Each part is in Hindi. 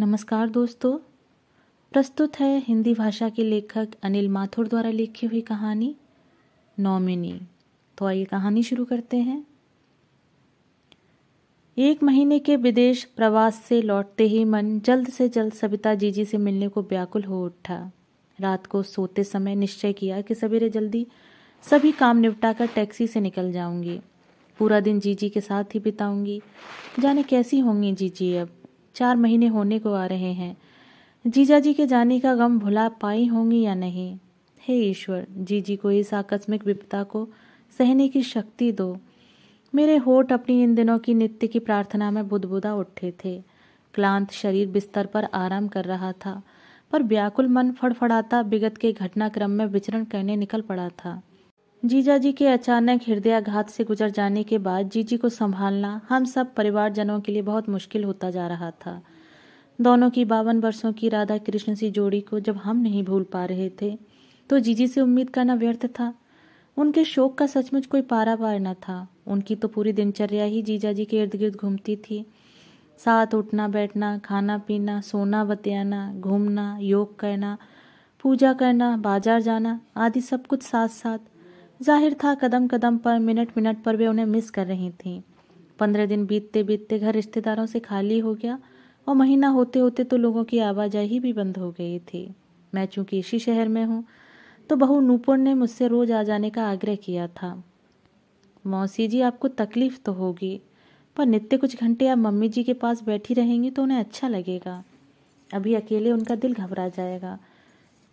नमस्कार दोस्तों प्रस्तुत है हिंदी भाषा के लेखक अनिल माथुर द्वारा लिखी हुई कहानी नॉमिनी तो आइए कहानी शुरू करते हैं एक महीने के विदेश प्रवास से लौटते ही मन जल्द से जल्द सविता जीजी से मिलने को व्याकुल हो उठा रात को सोते समय निश्चय किया कि सवेरे जल्दी सभी काम निपटाकर टैक्सी से निकल जाऊंगी पूरा दिन जीजी के साथ ही बिताऊंगी जाने कैसी होंगी जीजी अब चार महीने होने को आ रहे हैं जीजा जी के जाने का गम भुला पाई होंगी या नहीं हे ईश्वर जीजी को इस आकस्मिक विपदा को सहने की शक्ति दो मेरे होठ अपनी इन दिनों की नित्य की प्रार्थना में बुदबुदा उठे थे क्लांत शरीर बिस्तर पर आराम कर रहा था पर व्याकुल मन फड़फड़ाता विगत के घटनाक्रम में विचरण करने निकल पड़ा था जीजा जी के अचानक हृदयाघात से गुजर जाने के बाद जीजी को संभालना हम सब परिवारजनों के लिए बहुत मुश्किल होता जा रहा था दोनों की बावन वर्षों की राधा कृष्ण सी जोड़ी को जब हम नहीं भूल पा रहे थे तो जीजी से उम्मीद करना व्यर्थ था उनके शोक का सचमुच कोई पारा पार न था उनकी तो पूरी दिनचर्या ही जीजा जी के इर्द गिर्द घूमती थी साथ उठना बैठना खाना पीना सोना बतियाना घूमना योग करना पूजा करना बाजार जाना आदि सब कुछ साथ साथ जाहिर था कदम कदम पर मिनट मिनट पर वे उन्हें मिस कर रही थीं पंद्रह दिन बीतते बीतते घर रिश्तेदारों से खाली हो गया और महीना होते होते तो लोगों की आवाजाही भी बंद हो गई थी मैं चूंकि इसी शहर में हूँ तो बहू नूपुर ने मुझसे रोज आ जाने का आग्रह किया था मौसी जी आपको तकलीफ तो होगी पर नित्य कुछ घंटे आप मम्मी जी के पास बैठी रहेंगी तो उन्हें अच्छा लगेगा अभी अकेले उनका दिल घबरा जाएगा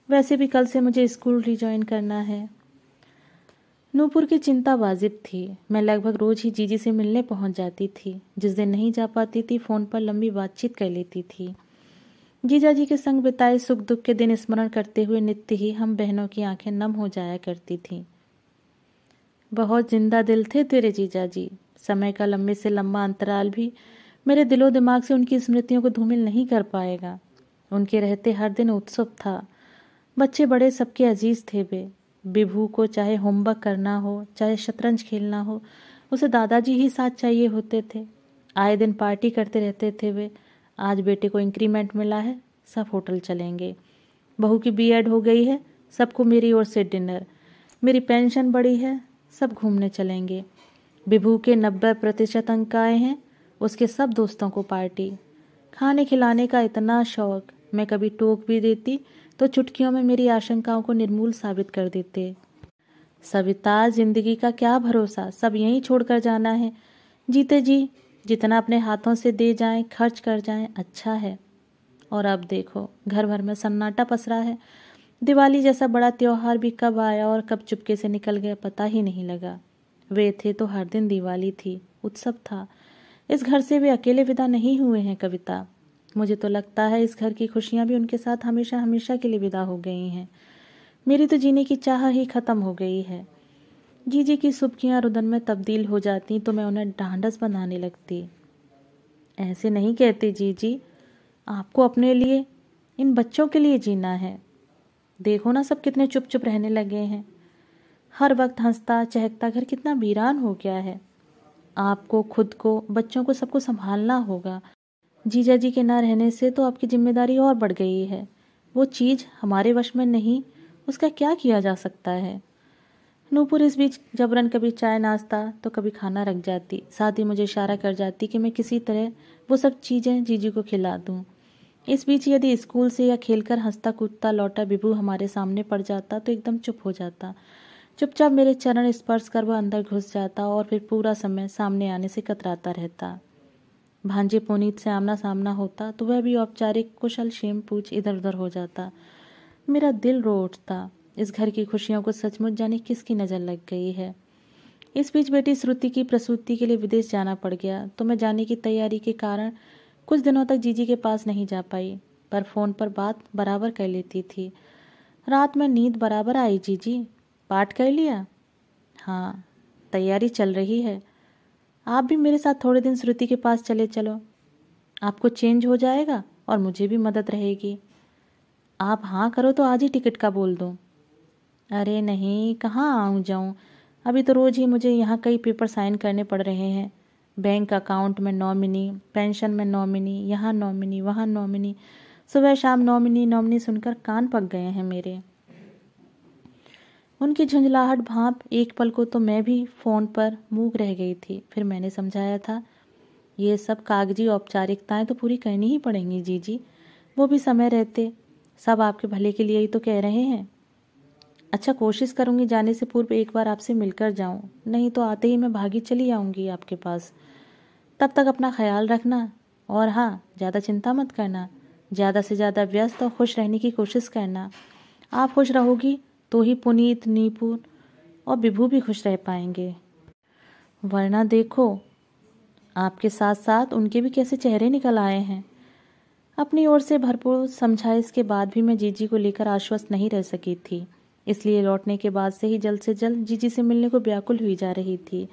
वैसे भी कल से मुझे स्कूल रिजॉइन करना है नूपुर की चिंता वाजिब थी मैं लगभग रोज ही जीजी से मिलने पहुंच जाती थी जिस दिन नहीं जा पाती थी फ़ोन पर लंबी बातचीत कर लेती थी जीजा जी के संग बिताए सुख दुख के दिन स्मरण करते हुए नित्य ही हम बहनों की आंखें नम हो जाया करती थी बहुत जिंदा दिल थे तेरे जीजा जी समय का लंबे से लंबा अंतराल भी मेरे दिलो दिमाग से उनकी स्मृतियों को धूमिल नहीं कर पाएगा उनके रहते हर दिन उत्सव था बच्चे बड़े सबके अजीज थे वे विभू को चाहे होमवर्क करना हो चाहे शतरंज खेलना हो उसे दादाजी ही साथ चाहिए होते थे आए दिन पार्टी करते रहते थे वे आज बेटे को इंक्रीमेंट मिला है सब होटल चलेंगे बहू की बी हो गई है सबको मेरी ओर से डिनर मेरी पेंशन बड़ी है सब घूमने चलेंगे विभू के नब्बे प्रतिशत अंक आए हैं उसके सब दोस्तों को पार्टी खाने खिलाने का इतना शौक मैं कभी टोक भी देती तो चुटकियों में मेरी आशंकाओं को निर्मूल साबित कर देते सविता जिंदगी का क्या भरोसा सब यहीं छोड़कर जाना है जीते जी जितना अपने हाथों से दे जाए खर्च कर जाए अच्छा है और अब देखो घर भर में सन्नाटा पसरा है दिवाली जैसा बड़ा त्यौहार भी कब आया और कब चुपके से निकल गया पता ही नहीं लगा वे थे तो हर दिन दिवाली थी उत्सव था इस घर से वे अकेले विदा नहीं हुए हैं कविता मुझे तो लगता है इस घर की खुशियाँ भी उनके साथ हमेशा हमेशा के लिए विदा हो गई हैं मेरी तो जीने की चाह ही ख़त्म हो गई है जी की सुबकियाँ रुदन में तब्दील हो जाती तो मैं उन्हें ढांढस बनाने लगती ऐसे नहीं कहते जीजी आपको अपने लिए इन बच्चों के लिए जीना है देखो ना सब कितने चुप चुप रहने लगे हैं हर वक्त हंसता चहकता घर कितना वीरान हो गया है आपको खुद को बच्चों को सबको संभालना होगा जीजा जी के ना रहने से तो आपकी जिम्मेदारी और बढ़ गई है वो चीज़ हमारे वश में नहीं उसका क्या किया जा सकता है नूपुर इस बीच जबरन कभी चाय नाश्ता तो कभी खाना रख जाती साथ ही मुझे इशारा कर जाती कि मैं किसी तरह वो सब चीज़ें जीजी को खिला दूँ इस बीच यदि स्कूल से या खेलकर हंसता कूदता लौटा बिबू हमारे सामने पड़ जाता तो एकदम चुप हो जाता चुपचाप मेरे चरण स्पर्श कर वह अंदर घुस जाता और फिर पूरा समय सामने आने से कतराता रहता भांजे पुनीत से आमना सामना होता तो वह भी औपचारिक कुशल शेम पूछ इधर उधर हो जाता मेरा दिल रो उठता इस घर की खुशियों को सचमुच जाने किसकी नज़र लग गई है इस बीच बेटी श्रुति की प्रसूति के लिए विदेश जाना पड़ गया तो मैं जाने की तैयारी के कारण कुछ दिनों तक जीजी के पास नहीं जा पाई पर फ़ोन पर बात बराबर कर लेती थी रात में नींद बराबर आई जीजी पाठ कर लिया हाँ तैयारी चल रही है आप भी मेरे साथ थोड़े दिन श्रुति के पास चले चलो आपको चेंज हो जाएगा और मुझे भी मदद रहेगी आप हाँ करो तो आज ही टिकट का बोल दो अरे नहीं कहाँ आऊँ जाऊँ अभी तो रोज़ ही मुझे यहाँ कई पेपर साइन करने पड़ रहे हैं बैंक अकाउंट में नॉमिनी पेंशन में नॉमिनी यहाँ नॉमिनी वहाँ नॉमिनी सुबह शाम नॉमिनी नॉमिनी सुनकर कान पक गए हैं मेरे उनकी झुंझलाहट भाप एक पल को तो मैं भी फोन पर मूक रह गई थी फिर मैंने समझाया था ये सब कागजी औपचारिकताएं तो पूरी करनी ही पड़ेंगी जी जी वो भी समय रहते सब आपके भले के लिए ही तो कह रहे हैं अच्छा कोशिश करूंगी जाने से पूर्व एक बार आपसे मिलकर जाऊं नहीं तो आते ही मैं भागी चली आऊंगी आपके पास तब तक अपना ख्याल रखना और हाँ ज़्यादा चिंता मत करना ज़्यादा से ज़्यादा व्यस्त और खुश रहने की कोशिश करना आप खुश रहोगी तो ही पुनीत नीपुर और विभू भी खुश रह पाएंगे वरना देखो आपके साथ साथ उनके भी कैसे चेहरे निकल आए हैं अपनी ओर से भरपूर समझाइश के बाद भी मैं जीजी को लेकर आश्वस्त नहीं रह सकी थी इसलिए लौटने के बाद से ही जल्द से जल्द जीजी से मिलने को व्याकुल हुई जा रही थी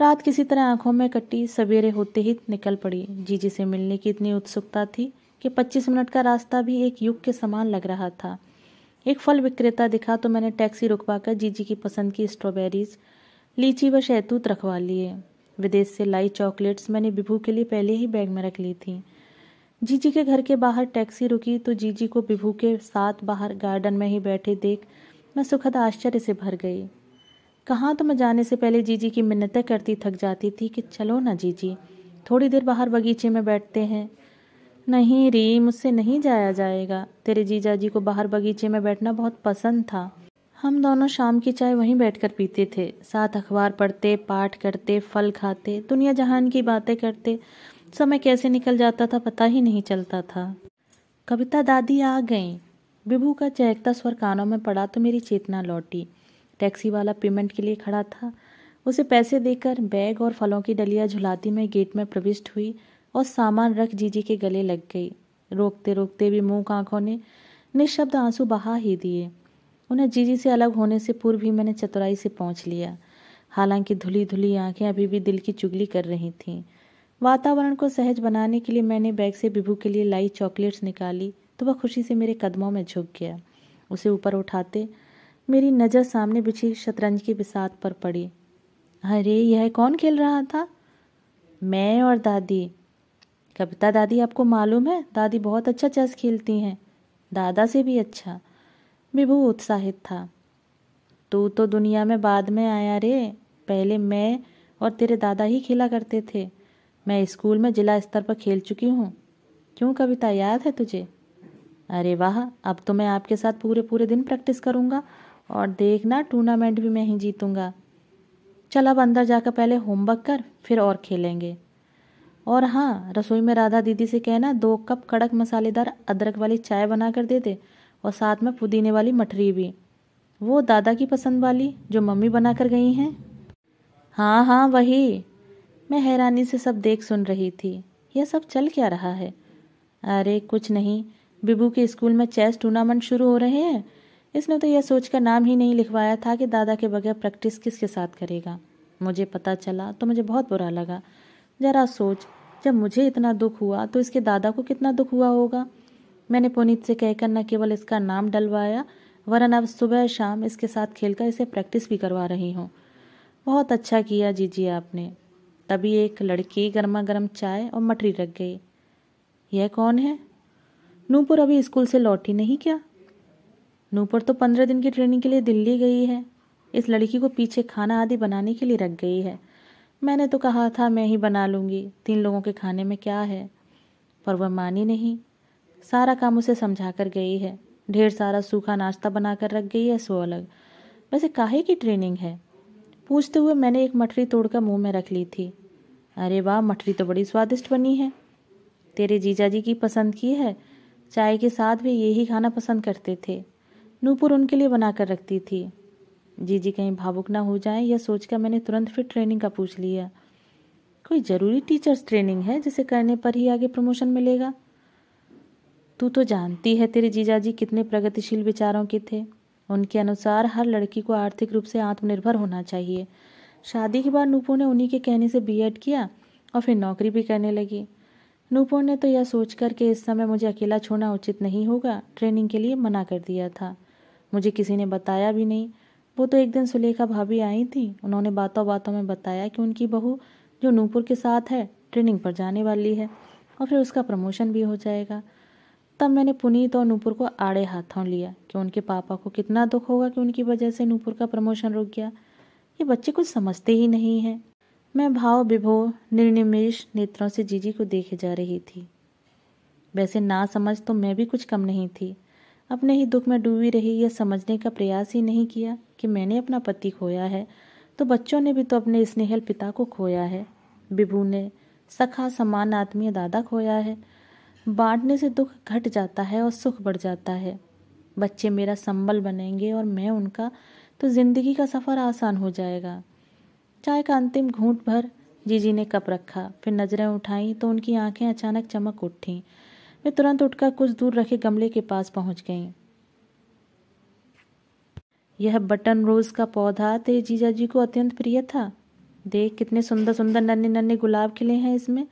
रात किसी तरह आंखों में कट्टी सवेरे होते ही निकल पड़ी जीजी से मिलने की इतनी उत्सुकता थी कि 25 मिनट का रास्ता भी एक युग के समान लग रहा था एक फल विक्रेता दिखा तो मैंने टैक्सी रुकवाकर जीजी की पसंद की स्ट्रॉबेरीज लीची व शैतूत रखवा लिए विदेश से लाई चॉकलेट्स मैंने बिभू के लिए पहले ही बैग में रख ली थी जीजी के घर के बाहर टैक्सी रुकी तो जीजी को बिभू के साथ बाहर गार्डन में ही बैठे देख मैं सुखद आश्चर्य से भर गई कहाँ तो मैं जाने से पहले जीजी की मिन्नतें करती थक जाती थी कि चलो ना जीजी थोड़ी देर बाहर बगीचे में बैठते हैं नहीं री मुझसे नहीं जाया जाएगा तेरे जीजा जी को बाहर बगीचे में बैठना बहुत पसंद था हम दोनों शाम की चाय वहीं बैठकर पीते थे साथ अखबार पढ़ते पाठ करते फल खाते दुनिया जहान की बातें करते समय कैसे निकल जाता था पता ही नहीं चलता था कविता दादी आ गई विभू का चहकता स्वर कानों में पड़ा तो मेरी चेतना लौटी टैक्सी वाला पेमेंट के लिए खड़ा था उसे पैसे देकर बैग और फलों की डलिया झुलाती में गेट में प्रविष्ट हुई और सामान रख जीजी के गले लग गई रोकते रोकते भी मुंह आंखों ने निशब्द आंसू बहा ही दिए उन्हें जीजी से अलग होने से पूर्व ही मैंने चतुराई से पहुंच लिया हालांकि धुली धुली आंखें अभी भी दिल की चुगली कर रही थीं वातावरण को सहज बनाने के लिए मैंने बैग से बिभू के लिए लाई चॉकलेट्स निकाली तो वह खुशी से मेरे कदमों में झुक गया उसे ऊपर उठाते मेरी नज़र सामने बिछी शतरंज की बिसात पर पड़ी अरे यह कौन खेल रहा था मैं और दादी कविता दादी आपको मालूम है दादी बहुत अच्छा चेस खेलती हैं दादा से भी अच्छा विभू उत्साहित था तू तो दुनिया में बाद में आया रे पहले मैं और तेरे दादा ही खेला करते थे मैं स्कूल में जिला स्तर पर खेल चुकी हूँ क्यों कविता याद है तुझे अरे वाह अब तो मैं आपके साथ पूरे पूरे दिन प्रैक्टिस करूँगा और देखना टूर्नामेंट भी मैं ही जीतूँगा चल अब अंदर जाकर पहले होमवर्क कर फिर और खेलेंगे और हाँ रसोई में राधा दीदी से कहना दो कप कड़क मसालेदार अदरक वाली चाय बना कर दे दे और साथ में पुदीने वाली मठरी भी वो दादा की पसंद वाली जो मम्मी बना कर गई हैं हाँ हाँ वही मैं हैरानी से सब देख सुन रही थी यह सब चल क्या रहा है अरे कुछ नहीं बिबू के स्कूल में चेस टूर्नामेंट शुरू हो रहे हैं इसने तो यह सोच कर नाम ही नहीं लिखवाया था कि दादा के बगैर प्रैक्टिस किसके साथ करेगा मुझे पता चला तो मुझे बहुत बुरा लगा जरा सोच जब मुझे इतना दुख हुआ तो इसके दादा को कितना दुख हुआ होगा मैंने पुनीत से कहकर न केवल इसका नाम डलवाया वरन अब सुबह शाम इसके साथ खेलकर इसे प्रैक्टिस भी करवा रही हूँ बहुत अच्छा किया जीजी आपने तभी एक लड़की गर्मा गर्म चाय और मटरी रख गई यह कौन है नूपुर अभी स्कूल से लौटी नहीं क्या नूपुर तो पंद्रह दिन की ट्रेनिंग के लिए दिल्ली गई है इस लड़की को पीछे खाना आदि बनाने के लिए रख गई है मैंने तो कहा था मैं ही बना लूँगी तीन लोगों के खाने में क्या है पर वह मानी नहीं सारा काम उसे समझा कर गई है ढेर सारा सूखा नाश्ता बनाकर रख गई है सो अलग वैसे काहे की ट्रेनिंग है पूछते हुए मैंने एक मठरी तोड़कर मुंह में रख ली थी अरे वाह मठरी तो बड़ी स्वादिष्ट बनी है तेरे जीजा जी की पसंद की है चाय के साथ वे यही खाना पसंद करते थे नूपुर उनके लिए बनाकर रखती थी जीजी कहीं भावुक ना हो जाए यह सोचकर मैंने तुरंत फिर ट्रेनिंग का पूछ लिया कोई ज़रूरी टीचर्स ट्रेनिंग है जिसे करने पर ही आगे प्रमोशन मिलेगा तू तो जानती है तेरे जीजाजी कितने प्रगतिशील विचारों के थे उनके अनुसार हर लड़की को आर्थिक रूप से आत्मनिर्भर होना चाहिए शादी के बाद नूपो ने उन्हीं के कहने से बी किया और फिर नौकरी भी करने लगी नूपुर ने तो यह सोचकर कि इस समय मुझे अकेला छोड़ना उचित नहीं होगा ट्रेनिंग के लिए मना कर दिया था मुझे किसी ने बताया भी नहीं वो तो एक दिन सुलेखा भाभी आई थी उन्होंने बातों बातों में बताया कि उनकी बहू जो नूपुर के साथ है ट्रेनिंग पर जाने वाली है और फिर उसका प्रमोशन भी हो जाएगा तब मैंने पुनीत और नूपुर को आड़े हाथों लिया कि उनके पापा को कितना दुख होगा कि उनकी वजह से नूपुर का प्रमोशन रुक गया ये बच्चे कुछ समझते ही नहीं हैं मैं भाव विभोर निर्निमेश नेत्रों से जीजी को देखे जा रही थी वैसे ना समझ तो मैं भी कुछ कम नहीं थी अपने ही दुख में डूबी रही यह समझने का प्रयास ही नहीं किया कि मैंने अपना पति खोया है तो बच्चों ने भी तो अपने स्नेहल पिता को खोया है विभू ने सखा समान आत्मीय दादा खोया है बांटने से दुख घट जाता है और सुख बढ़ जाता है बच्चे मेरा संबल बनेंगे और मैं उनका तो जिंदगी का सफ़र आसान हो जाएगा चाय का अंतिम घूंट भर जीजी ने कप रखा फिर नज़रें उठाई तो उनकी आंखें अचानक चमक उठी वे तुरंत उठकर कुछ दूर रखे गमले के पास पहुंच गई यह बटन रोज का पौधा तेरे जीजा जी को अत्यंत प्रिय था देख कितने सुंदर सुंदर नन्हे नन्हे गुलाब खिले हैं इसमें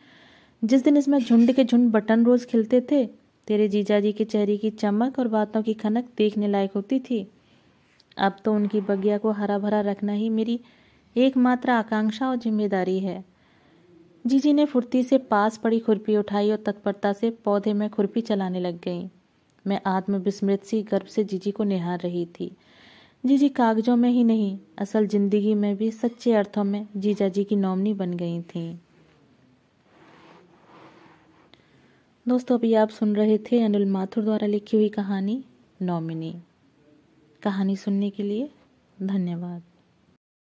जिस दिन इसमें झुंड के झुंड बटन रोज खिलते थे तेरे जीजा जी के चेहरे की चमक और बातों की खनक देखने लायक होती थी अब तो उनकी बगिया को हरा भरा रखना ही मेरी एकमात्र आकांक्षा और जिम्मेदारी है जीजी ने फुर्ती से पास पड़ी खुरपी उठाई और तत्परता से पौधे में खुरपी चलाने लग गई मैं आत्मविस्मृत सी गर्भ से जीजी को निहार रही थी जीजी कागजों में ही नहीं असल जिंदगी में भी सच्चे अर्थों में जीजा जी की नॉमनी बन गई थी दोस्तों अभी आप सुन रहे थे अनिल माथुर द्वारा लिखी हुई कहानी नॉमिनी कहानी सुनने के लिए धन्यवाद